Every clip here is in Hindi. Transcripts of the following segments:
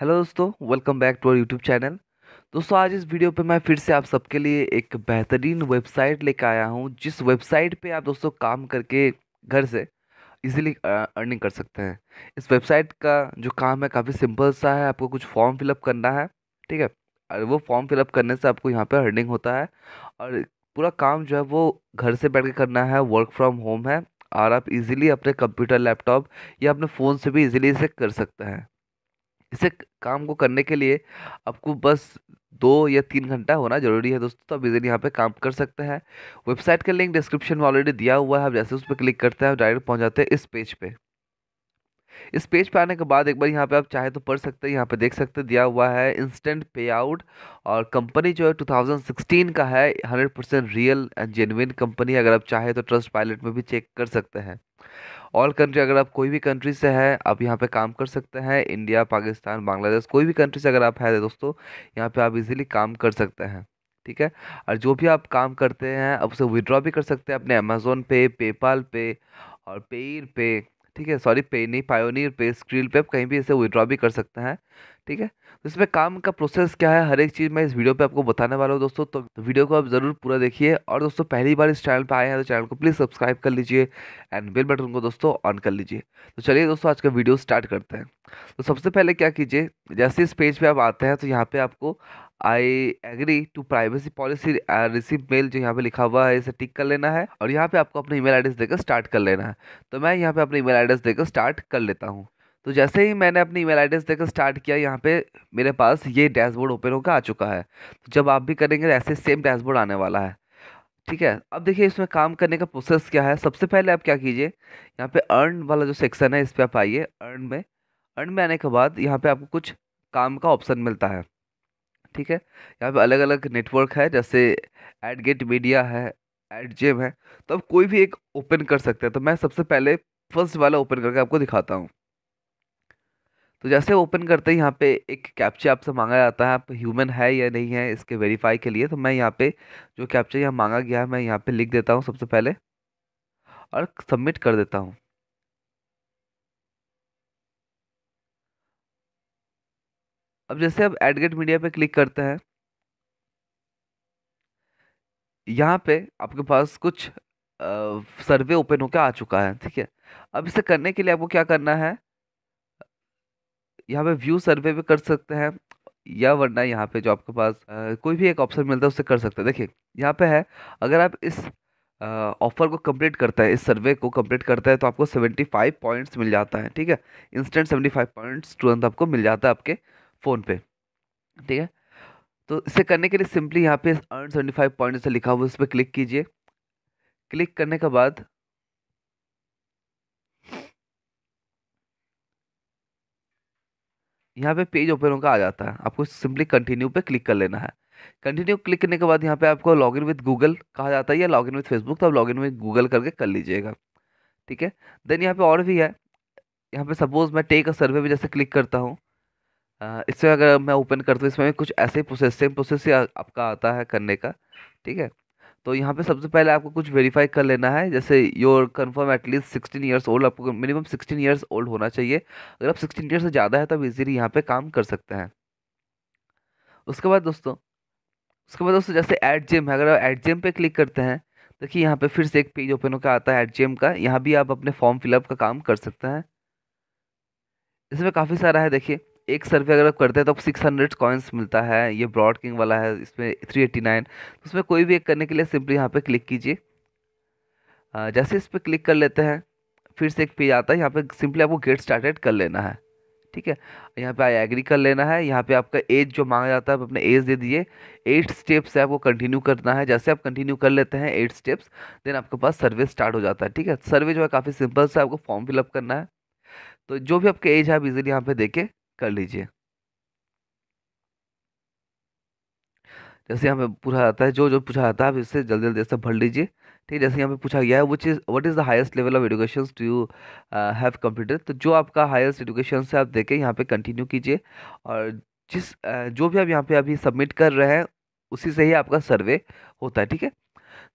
हेलो दोस्तों welcome back to our YouTube channel दोस्तों आज इस वीडियो पे मैं फिर से आप सबके लिए एक बेहतरीन वेबसाइट लेकर आया हूँ जिस वेबसाइट पे आप दोस्तों काम करके घर से इजीली अर्निंग कर सकते हैं इस वेबसाइट का जो काम है काफ़ी सिंपल सा है आपको कुछ फॉर्म फिलअप करना है ठीक है और वो फॉर्म फिलअप करने से आपको यहाँ पर अर्निंग होता है और पूरा काम जो है वो घर से बैठ के करना है वर्क फ्रॉम होम है और आप इजीली अपने कंप्यूटर लैपटॉप या अपने फ़ोन से भी इजीली इसे कर सकते हैं इसे काम को करने के लिए आपको बस दो या तीन घंटा होना जरूरी है दोस्तों तो आप इजीली यहाँ पे काम कर सकते हैं वेबसाइट का लिंक डिस्क्रिप्शन में ऑलरेडी दिया हुआ है आप जैसे उस पर क्लिक करते हैं डायरेक्ट पहुँच जाते हैं इस पेज पे इस पेज पे आने के बाद एक बार यहाँ पे आप चाहे तो पढ़ सकते हैं यहाँ पे देख सकते हैं दिया हुआ है इंस्टेंट पे आउट और कंपनी जो है 2016 का है 100% रियल एंड जेनविन कंपनी अगर आप चाहे तो ट्रस्ट पायलट में भी चेक कर सकते हैं ऑल कंट्री अगर आप कोई भी कंट्री से हैं आप यहाँ पे काम कर सकते हैं इंडिया पाकिस्तान बांग्लादेश कोई भी कंट्री से अगर आप हैं दोस्तों यहाँ पे आप इजीली काम कर सकते हैं ठीक है और जो भी आप काम करते हैं आप उसे विड्रॉ भी कर सकते हैं अपने अमेज़ोन पे पेपाल पे और पेर पे ठीक है सॉरी पे नहीं पायोनियर पे स्क्रीन पे आप कहीं भी इसे विड्रॉ भी कर सकते हैं ठीक है तो इसमें काम का प्रोसेस क्या है हर एक चीज़ मैं इस वीडियो पे आपको बताने वाला हूँ दोस्तों तो वीडियो को आप ज़रूर पूरा देखिए और दोस्तों पहली बार इस चैनल पे आए हैं तो चैनल को प्लीज़ सब्सक्राइब कर लीजिए एंड बेल बटन को दोस्तों ऑन कर लीजिए तो चलिए दोस्तों आज का वीडियो स्टार्ट करते हैं तो सबसे पहले क्या कीजिए जैसे इस पेज पर पे आप आते हैं तो यहाँ पर आपको I agree to privacy policy receive mail जो यहाँ पे लिखा हुआ है इसे टिक कर लेना है और यहाँ पे आपको अपना ईमेल एड्रेस देकर स्टार्ट कर लेना है तो मैं यहाँ पे अपने ईमेल एड्रेस देकर स्टार्ट कर लेता हूँ तो जैसे ही मैंने अपनी ईमेल एड्रेस देकर स्टार्ट किया यहाँ पे मेरे पास ये डैशबोर्ड ओपन होकर आ चुका है तो जब आप भी करेंगे तो ऐसे सेम डैशबोर्ड आने वाला है ठीक है अब देखिए इसमें काम करने का प्रोसेस क्या है सबसे पहले आप क्या कीजिए यहाँ पे अर्न वाला जो सेक्शन है इस पर आप आइए अर्न में अर्न में आने के बाद यहाँ पे आपको कुछ काम का ऑप्शन मिलता है ठीक है यहाँ पे अलग अलग नेटवर्क है जैसे एड गेट मीडिया है एड जेम है तो आप कोई भी एक ओपन कर सकते हैं तो मैं सबसे पहले फर्स्ट वाला ओपन करके आपको दिखाता हूँ तो जैसे ओपन करते हैं यहाँ पे एक कैप्चा आपसे मांगा जाता है आप ह्यूमन है या नहीं है इसके वेरीफाई के लिए तो मैं यहाँ पे जो कैप्चा यहाँ मांगा गया है मैं यहाँ पे लिख देता हूँ सबसे पहले और सबमिट कर देता हूँ अब जैसे आप एडगेट मीडिया पे क्लिक करते हैं यहाँ पे आपके पास कुछ सर्वे ओपन होकर आ चुका है ठीक है अब इसे करने के लिए आपको क्या करना है यहाँ पे व्यू सर्वे भी कर सकते हैं या वरना यहाँ पे जो आपके पास आ, कोई भी एक ऑप्शन मिलता है उससे कर सकते हैं देखिए यहाँ पे है अगर आप इस ऑफ़र को कंप्लीट करता है इस सर्वे को कंप्लीट करता है तो आपको सेवेंटी फाइव पॉइंट्स मिल जाता है ठीक है इंस्टेंट सेवेंटी फाइव पॉइंट्स तुरंत आपको मिल जाता है आपके फ़ोन पे ठीक है तो इसे करने के लिए सिंपली यहाँ पे अर्न सेवेंटी फाइव पॉइंट जैसे लिखा हुआ उस पर क्लिक कीजिए क्लिक करने के बाद यहाँ पे पेज ओपन होकर आ जाता है आपको सिंपली कंटिन्यू पे क्लिक कर लेना है कंटिन्यू क्लिक करने के बाद यहाँ पे आपको लॉगिन विद गूगल कहा जाता है या लॉगिन विद फेसबुक तो आप लॉगिन विद गूगल करके कर लीजिएगा ठीक है देन यहाँ पे और भी है यहाँ पे सपोज मैं टेक अ सर्वे भी जैसे क्लिक करता हूँ इससे अगर मैं ओपन करता हूँ इसमें कुछ ऐसे प्रोसेस सेम प्रोसेस ही आपका आता है करने का ठीक है तो यहाँ पे सबसे पहले आपको कुछ वेरीफाई कर लेना है जैसे your confirm at least sixteen years old आपको मिनिमम सिक्सटीन ईयर्स ओल्ड होना चाहिए अगर आप सिक्सटीन ईयर्स से ज़्यादा है तब इजीली यहाँ पे काम कर सकते हैं उसके बाद दोस्तों उसके बाद दोस्तों जैसे एट जेम है अगर आप एट जेम पर क्लिक करते हैं देखिए तो यहाँ पर फिर से एक पेज ओपन होकर आता है एट जेम का यहाँ भी आप अपने फॉर्म फिलअप का काम कर सकते हैं इसमें काफ़ी सारा है देखिए एक सर्वे अगर आप करते हैं तो सिक्स हंड्रेड कॉइन्स मिलता है ये ब्रॉड किंग वाला है इसमें थ्री एट्टी नाइन उसमें कोई भी एक करने के लिए सिंपली यहाँ पे क्लिक कीजिए जैसे इस पर क्लिक कर लेते हैं फिर से एक पेज आता है यहाँ पे सिंपली आपको गेट स्टार्टेड कर लेना है ठीक है यहाँ पे आई एग्री कर लेना है यहाँ पे आपका एज जो मांगा जाता है आप अपने एज दे दिए एट स्टेप्स है आपको कंटिन्यू करना है जैसे आप कंटिन्यू कर लेते हैं एट स्टेप्स देन आपके पास सर्वे स्टार्ट हो जाता है ठीक है सर्वे जो है काफ़ी सिंपल सा आपको फॉर्म फिलअप करना है तो जो भी आपके एज है आप इजिली यहाँ पे देखें कर लीजिए जैसे यहाँ पे पूछा जाता है जो जो पूछा जाता है आप इससे जल्दी जल्दी इससे भर लीजिए ठीक है जैसे यहाँ पे पूछा गया है वो चीज़ what is the highest level of education to you have completed तो जो आपका हाईएस्ट एजुकेशन से आप देखें यहाँ पे कंटिन्यू कीजिए और जिस uh, जो भी आप यहाँ पे अभी सबमिट कर रहे हैं उसी से ही आपका सर्वे होता है ठीक है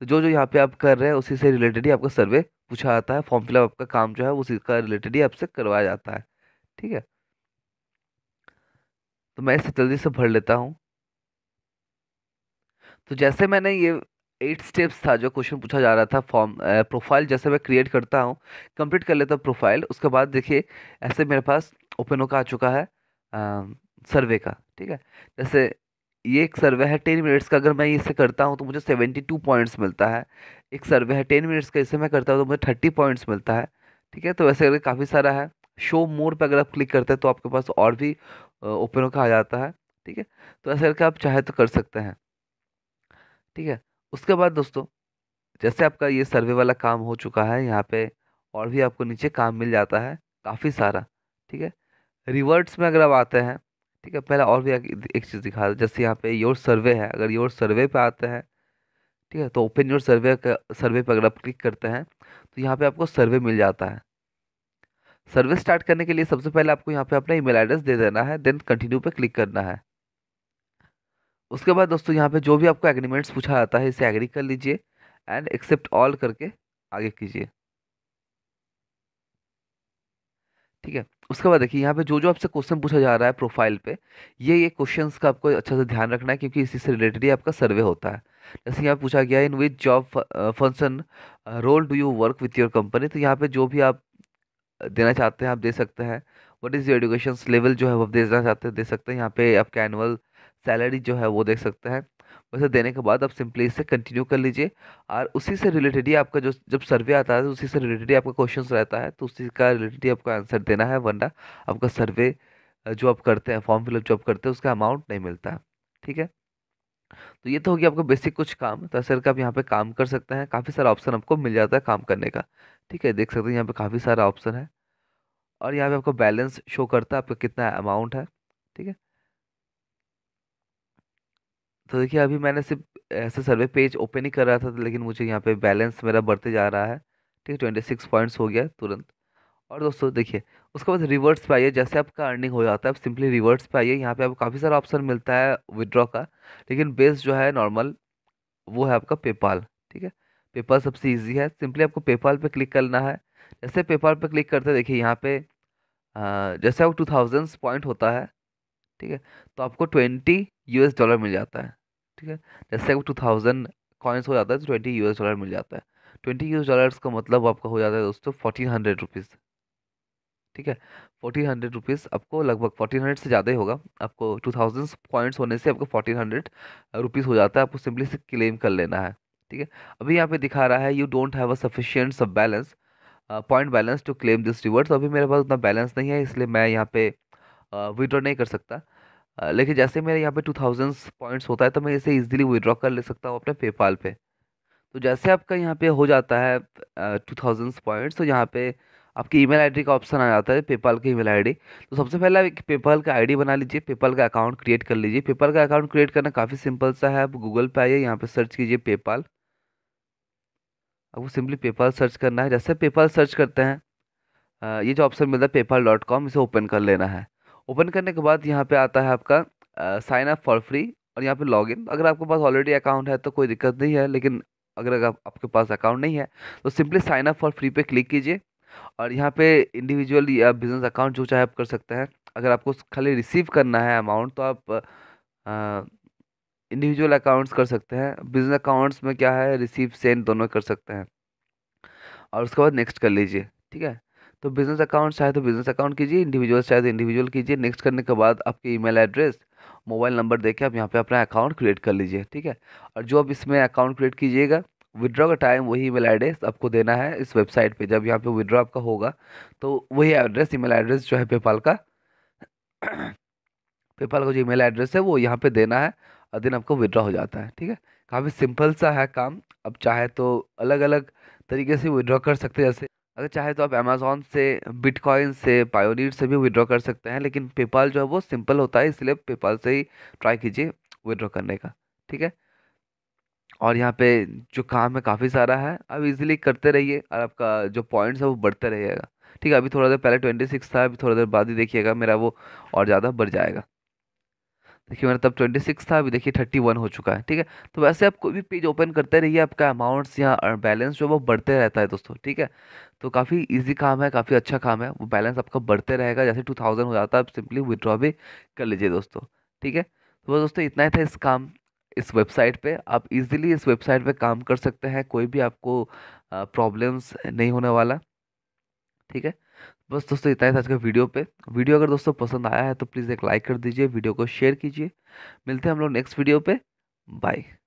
तो जो जो यहाँ पे आप कर रहे हैं उसी से रिलेटेड ही आपका सर्वे पूछा जाता है फॉर्म फिलअप आपका काम जो है उसी का रिलेटेड ही आपसे करवाया जाता है ठीक है तो मैं इसे जल्दी से भर लेता हूँ तो जैसे मैंने ये एट स्टेप्स था जो क्वेश्चन पूछा जा रहा था फॉर्म प्रोफाइल जैसे मैं क्रिएट करता हूँ कंप्लीट कर लेता हूँ प्रोफाइल उसके बाद देखिए ऐसे मेरे पास ओपन होकर आ चुका है सर्वे का ठीक है जैसे ये एक सर्वे है टेन मिनट्स का अगर मैं इसे करता हूँ तो मुझे सेवेंटी टू पॉइंट्स मिलता है एक सर्वे है टेन मिनट्स का इसे मैं करता हूँ तो मुझे थर्टी पॉइंट्स मिलता है ठीक है तो वैसे करके काफ़ी सारा है शो मोर पर अगर आप क्लिक करते हैं तो आपके पास और भी ओपन होकर आ जाता है ठीक है तो ऐसा करके आप चाहे तो कर सकते हैं ठीक है उसके बाद दोस्तों जैसे आपका ये सर्वे वाला काम हो चुका है यहाँ पे और भी आपको नीचे काम मिल जाता है काफ़ी सारा ठीक है रिवर्ट्स में अगर आप आते हैं ठीक है पहले और भी एक चीज़ दिखा दो जैसे यहाँ पे योर सर्वे है अगर योर सर्वे पे आते हैं ठीक है तो ओपन योर सर्वे सर्वे पर अगर आप क्लिक करते हैं तो यहाँ पे आपको सर्वे मिल जाता है सर्विस स्टार्ट करने के लिए सबसे पहले आपको यहाँ पे अपना ईमेल एड्रेस दे देना है देन कंटिन्यू पे क्लिक करना है उसके बाद दोस्तों यहाँ पे जो भी आपको एग्रीमेंट्स पूछा जाता है इसे एग्री कर लीजिए एंड एक्सेप्ट ऑल करके आगे कीजिए ठीक है उसके बाद देखिए यहाँ पे जो जो आपसे क्वेश्चन पूछा जा रहा है प्रोफाइल पे ये ये क्वेश्चंस का आपको अच्छा से ध्यान रखना है क्योंकि इसी से रिलेटेड ही आपका सर्वे होता है जैसे यहाँ पूछा गया in which job function role do you work with your company तो यहाँ पे जो भी आप देना चाहते हैं आप दे सकते हैं what is your education level जो है वो देना चाहते हैं दे सकते हैं यहाँ पे आपका एनुअल सैलरी जो है वो देख सकते हैं वैसे देने के बाद आप सिंपली इसे कंटिन्यू कर लीजिए और उसी से रिलेटेड ही आपका जो जब सर्वे आता है तो उसी से रिलेटेड ही आपका क्वेश्चन रहता है तो उसी का रिलेटेड ही आपको आंसर देना है वरना आपका सर्वे जो आप करते हैं फॉर्म फिलअप जो आप करते हैं उसका अमाउंट नहीं मिलता है ठीक है तो ये तो हो गया आपका बेसिक कुछ काम तो सर का आप यहाँ पे काम कर सकते हैं काफ़ी सारा ऑप्शन आपको मिल जाता है काम करने का ठीक है देख सकते हैं यहाँ पे काफ़ी सारा ऑप्शन है और यहाँ पे आपको बैलेंस शो करता है आपका कितना अमाउंट है ठीक है तो देखिए अभी मैंने सिर्फ ऐसे सर्वे पेज ओपन ही कर रहा था लेकिन मुझे यहाँ पर बैलेंस मेरा बढ़ते जा रहा है ठीक है ट्वेंटी सिक्स पॉइंट्स हो गया तुरंत और दोस्तों देखिए उसके बाद रिवर्स पे आइए जैसे आपका अर्निंग हो जाता है आप सिंपली रिवर्स पे आइए यहाँ पे आपको काफ़ी सारा ऑप्शन मिलता है विदड्रॉ का लेकिन बेस जो है नॉर्मल वो है आपका पेपाल ठीक है पेपाल सबसे ईजी है सिंपली आपको पेपाल पे क्लिक करना है जैसे पेपाल पे क्लिक करते हैं देखिए यहाँ पे जैसे आपको टू थाउजेंड्स पॉइंट होता है ठीक है तो आपको ट्वेंटी यू डॉलर मिल जाता है ठीक है जैसे आपको टू थाउजेंड कॉइन्स हो जाता है तो ट्वेंटी यू डॉलर मिल जाता है ट्वेंटी यू डॉलर्स का मतलब आपका हो जाता है दोस्तों फोर्टीन हंड्रेड रुपीज़ ठीक है फोर्टीन हंड्रेड रुपीज़ आपको लगभग फोर्टीन हंड्रेड से ज़्यादा ही होगा आपको टू थाउजेंड पॉइंट्स होने से आपको फोर्टीन हंड्रेड रुपीज़ हो जाता है आपको सिंपली से क्लेम कर लेना है ठीक है अभी यहाँ पे दिखा रहा है you don't have a sufficient sub balance point balance to claim this तो अभी मेरे पास उतना बैलेंस नहीं है इसलिए मैं यहाँ पे विड्रॉ uh, नहीं कर सकता uh, लेकिन जैसे मेरे यहाँ पे टू थाउजेंड पॉइंट्स होता है तो मैं इसे ईजिली विदड्रॉ कर ले सकता हूँ अपने पेपाल पे तो जैसे आपका यहाँ पे हो जाता है टू थाउजेंड्स पॉइंट्स तो यहाँ पे आपकी ईमेल आईडी का ऑप्शन आ जाता है पेपाल की ईमेल आईडी तो सबसे पहले आप पेपाल का आईडी बना लीजिए पेपाल का अकाउंट क्रिएट कर लीजिए पेपाल का अकाउंट क्रिएट करना काफ़ी सिंपल सा है आप गूगल पे आइए यहाँ पे सर्च कीजिए पेपाल आपको सिंपली पेपाल सर्च करना है जैसे पेपाल सर्च करते हैं ये जो ऑप्शन मिलता है पेपाल डॉट कॉम इसे ओपन कर लेना है ओपन करने के बाद यहाँ पर आता है आपका साइन अप फॉर फ्री और यहाँ लॉग इन अगर आपके पास ऑलरेडी अकाउंट है तो कोई दिक्कत नहीं है लेकिन अगर आपके पास अकाउंट नहीं है तो simply sign up for free पे क्लिक कीजिए और यहाँ पे इंडिविजुअली आप बिज़नेस अकाउंट जो चाहे आप कर सकते हैं अगर आपको खाली रिसीव करना है अमाउंट तो आप इंडिविजुअल अकाउंट्स कर सकते हैं बिजनेस अकाउंट्स में क्या है रिसीव सेंड दोनों कर सकते हैं और उसके बाद नेक्स्ट कर लीजिए ठीक है तो बिज़नेस अकाउंट चाहे तो बिज़नेस अकाउंट कीजिए इंडिविजुअल चाहे तो इंडिविजुअल कीजिए नेक्स्ट करने के बाद आपके ईमेल एड्रेस मोबाइल नंबर देके आप यहाँ पे अपना अकाउंट क्रिएट कर लीजिए ठीक है और जो आप इसमें अकाउंट क्रिएट कीजिएगा विड्रॉ का टाइम वही ईमेल एड्रेस आपको देना है इस वेबसाइट पे जब यहाँ पे विड्रॉ आपका होगा तो वही एड्रेस ईमेल एड्रेस जो है पेपाल का पेपाल का जो ईमेल एड्रेस है वो यहाँ पे देना है और दिन आपको विड्रॉ हो जाता है ठीक है काफ़ी सिंपल सा है काम अब चाहे तो अलग अलग तरीके से विड्रॉ कर सकते हैं जैसे अगर चाहे तो आप अमेज़ोन से बिटकॉइन से पायोनीर से भी विड्रॉ कर सकते हैं लेकिन पेपाल जो है वो सिंपल होता है इसलिए पेपाल से ही ट्राई कीजिए विड्रॉ करने का ठीक है और यहाँ पे जो काम है काफ़ी सारा है आप इजीली करते रहिए और आपका जो पॉइंट्स है वो बढ़ते रहिएगा ठीक है अभी थोड़ा देर पहले ट्वेंटी सिक्स था अभी थोड़ा देर बाद ही देखिएगा मेरा वो और ज़्यादा बढ़ जाएगा देखिए मेरा तब ट्वेंटी सिक्स था अभी देखिए थर्टी वन हो चुका है ठीक है तो वैसे आप कोई भी पेज ओपन करते रहिए आपका अमाउंट्स या बैलेंस जो वो बढ़ते रहता है दोस्तों ठीक है तो काफ़ी ईजी काम है काफ़ी अच्छा काम है वो बैलेंस आपका बढ़ते रहेगा जैसे टू थाउजेंड हो जाता है आप सिंपली विदड्रॉ भी कर लीजिए दोस्तों ठीक है तो दोस्तों इतना ही था इस काम इस वेबसाइट पे आप इजीली इस वेबसाइट पे काम कर सकते हैं कोई भी आपको प्रॉब्लम्स नहीं होने वाला ठीक है बस दोस्तों इतना ही था आज का वीडियो पे वीडियो अगर दोस्तों पसंद आया है तो प्लीज़ एक लाइक कर दीजिए वीडियो को शेयर कीजिए मिलते हैं हम लोग नेक्स्ट वीडियो पे बाय